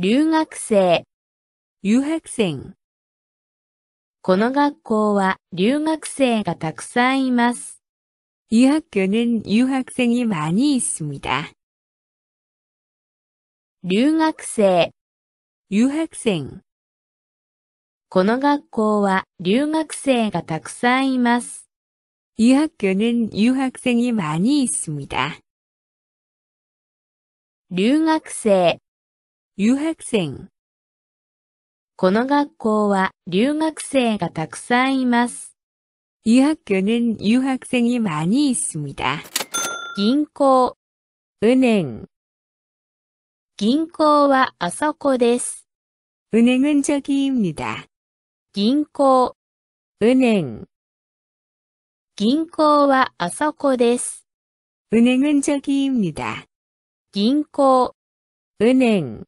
留学生、留学生。この学校は留学生がたくさんいます。이학교는유학생이많이있습니다留学生유학この学校は留学生がたくさんいます。이학교는유학생이많이있습니다留学生유학생この学校は留学生がたくさんいます。이학교는유학생이많이있습니다銀行은행銀行はあそこです。은행은저기입니다銀行은행銀行はあそこです。은행은저기입니다銀行은행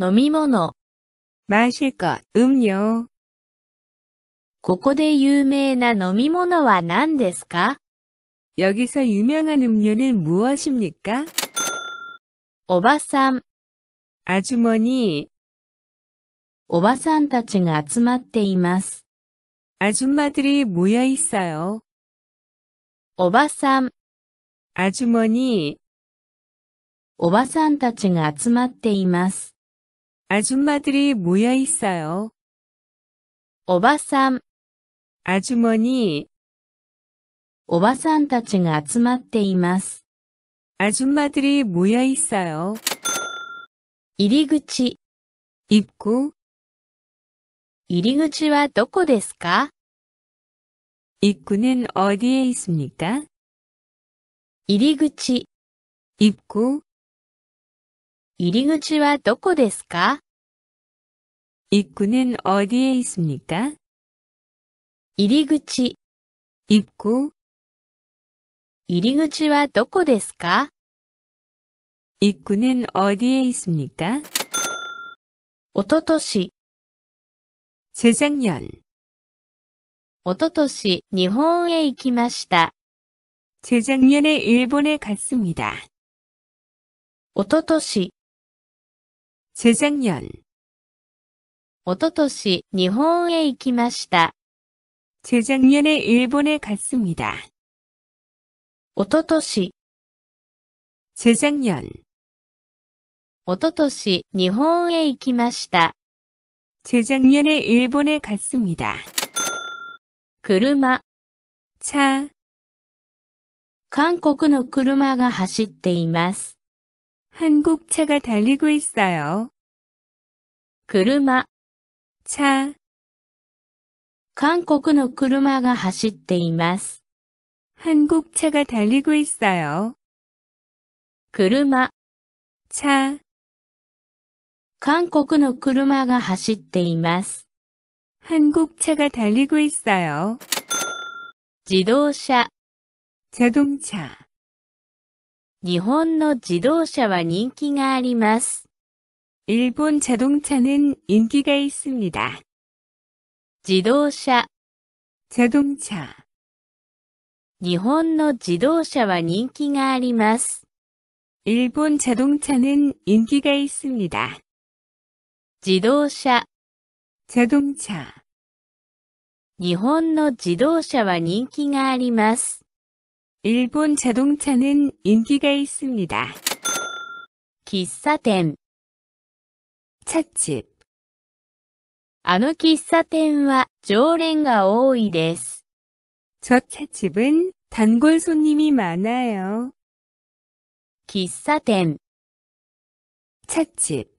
飲み物。마실것んよ。ここで有名な飲み物は何ですか여기서유명한음료는무엇입니까おばさん、아주머니おばさんたちが集まっています。아줌마들이모여있어요おばさん、아주머니おばさんたちが集まっています。 아줌마들이 모여 있어요. 오바쌈, 아주머니, おばさんたちが集まっています。 아줌마들이 모여 있어요. 入り口、 입구, 入り口はどこですか 입구는 어디에 있습니까? 入り口、 입구, 入り口はどこですか입구는어디에있습니까入り口입구入り口はどこですか입구는어디에있습니까おととし재작년おととし日本へ行きました。재작년에일본에갔습니 다。 おととしん작ん。おととし、日本へ行きました。재작년에일본에갔습니다おととし、ん작ん。おととし、日本へ行きました。재작년에일본에갔습니다車、차韓国の車が走っています。 한국 차가 달리고 있어요. 車、차 韓国の車が走っています。 한국 차가 달리고 있어요. 車、차 韓国の車が走っています。 한국 차가 달리고 있어요. 自動車、 자동차 日本の自動車は人気があります。 일본 자동차는 인기가 있습니다. 지도차 자동차 日本の自動車は人気があります. 일본 자동차는 인기가 있습니다. 지도차 자동차 日本の自動車は人気があります. 일본 자동차는 인기가 있습니다. 기사店 찻집 あの喫茶店は常連が多いです.저 찻집은 단골 손님이 많아요. 기사텐 찻집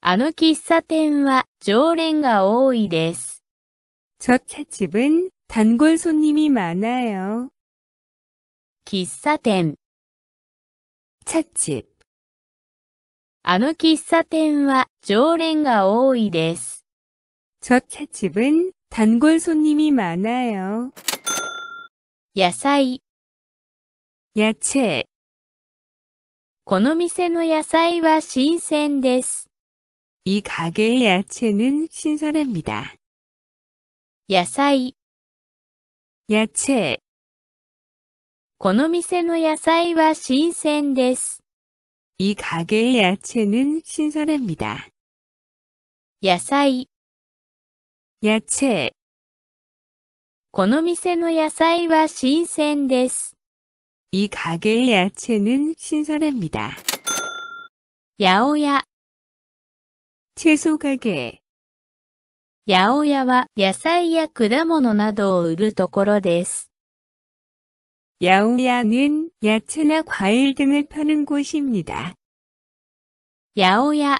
あの喫茶店は常連が多いです.저 찻집은 단골 손님이 많아요. 喫茶店 찻집 あの喫茶店は常連が多いです.저 찻집은 단골 손님이 많아요. 野菜 야채 この店の野菜は新鮮です。이 가게의 야채는 신선합니다. 야사이 야채 この店の野菜は新鮮です。野菜。야 채。 この店の野菜は新鮮です。이가게의야채는신선は野菜や果物などを売るところです。 야오야는 야채나 과일 등을 파는 곳입니다. 야오야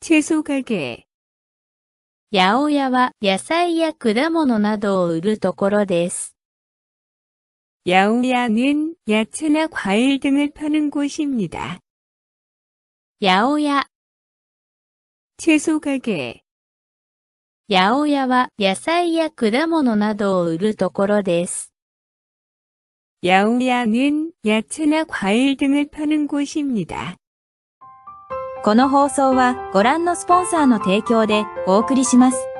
채소 가게 야오야와 야사이야 그다모노나도 우ところです. 야오야는 야채나 과일 등을 파는 곳입니다. 야오야 채소 가게 야오야와 야사이야 그다모노나도 우ところです. 야오야는야채나과일등을파는곳입니다この放送はご覧のスポンサーの提供でお送りします。